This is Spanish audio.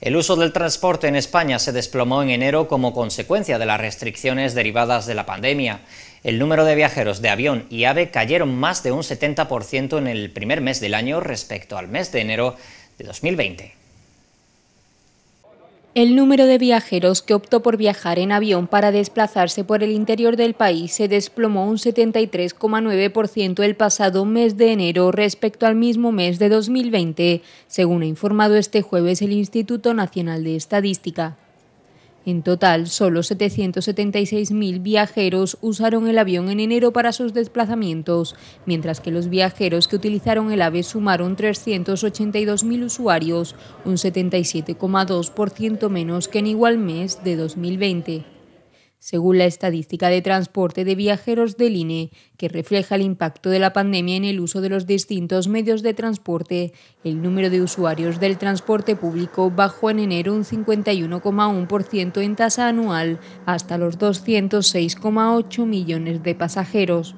El uso del transporte en España se desplomó en enero como consecuencia de las restricciones derivadas de la pandemia. El número de viajeros de avión y ave cayeron más de un 70% en el primer mes del año respecto al mes de enero de 2020. El número de viajeros que optó por viajar en avión para desplazarse por el interior del país se desplomó un 73,9% el pasado mes de enero respecto al mismo mes de 2020, según ha informado este jueves el Instituto Nacional de Estadística. En total, solo 776.000 viajeros usaron el avión en enero para sus desplazamientos, mientras que los viajeros que utilizaron el AVE sumaron 382.000 usuarios, un 77,2% menos que en igual mes de 2020 según la estadística de transporte de viajeros del INE, que refleja el impacto de la pandemia en el uso de los distintos medios de transporte, el número de usuarios del transporte público bajó en enero un 51,1% en tasa anual hasta los 206,8 millones de pasajeros.